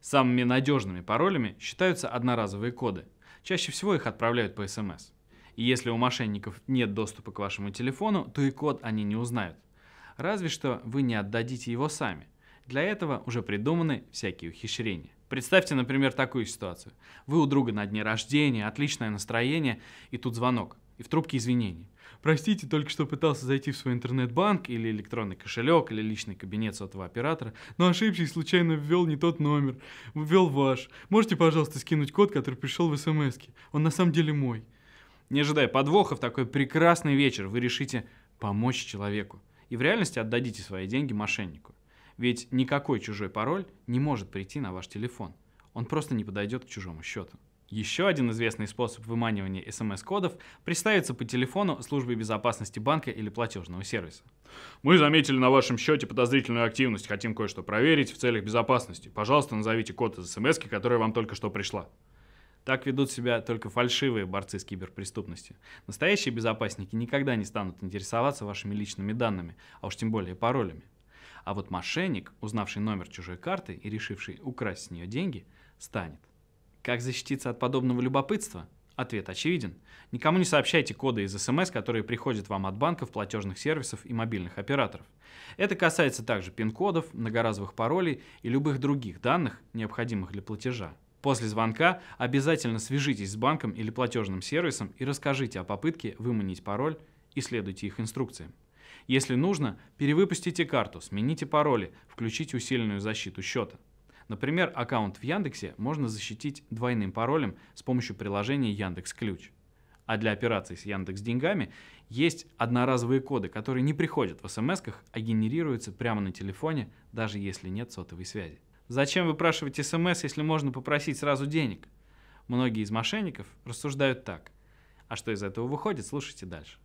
Самыми надежными паролями считаются одноразовые коды. Чаще всего их отправляют по СМС. Эм и если у мошенников нет доступа к вашему телефону, то и код они не узнают. Разве что вы не отдадите его сами. Для этого уже придуманы всякие ухищрения. Представьте, например, такую ситуацию. Вы у друга на дне рождения, отличное настроение, и тут звонок и в трубке извинения. Простите, только что пытался зайти в свой интернет-банк или электронный кошелек, или личный кабинет сотового оператора, но ошибся и случайно ввел не тот номер. Ввел ваш. Можете, пожалуйста, скинуть код, который пришел в смс -ке? Он на самом деле мой. Не ожидая подвоха, в такой прекрасный вечер вы решите помочь человеку. И в реальности отдадите свои деньги мошеннику. Ведь никакой чужой пароль не может прийти на ваш телефон. Он просто не подойдет к чужому счету. Еще один известный способ выманивания смс-кодов – представиться по телефону службы безопасности банка или платежного сервиса. Мы заметили на вашем счете подозрительную активность, хотим кое-что проверить в целях безопасности. Пожалуйста, назовите код из смс, которая вам только что пришла. Так ведут себя только фальшивые борцы с киберпреступностью. Настоящие безопасники никогда не станут интересоваться вашими личными данными, а уж тем более паролями. А вот мошенник, узнавший номер чужой карты и решивший украсть с нее деньги, станет. Как защититься от подобного любопытства? Ответ очевиден. Никому не сообщайте коды из СМС, которые приходят вам от банков, платежных сервисов и мобильных операторов. Это касается также пин-кодов, многоразовых паролей и любых других данных, необходимых для платежа. После звонка обязательно свяжитесь с банком или платежным сервисом и расскажите о попытке выманить пароль и следуйте их инструкциям. Если нужно, перевыпустите карту, смените пароли, включите усиленную защиту счета. Например, аккаунт в Яндексе можно защитить двойным паролем с помощью приложения Яндекс Ключ. А для операций с Яндекс Деньгами есть одноразовые коды, которые не приходят в смс а генерируются прямо на телефоне, даже если нет сотовой связи. Зачем выпрашивать смс, если можно попросить сразу денег? Многие из мошенников рассуждают так. А что из этого выходит, слушайте дальше.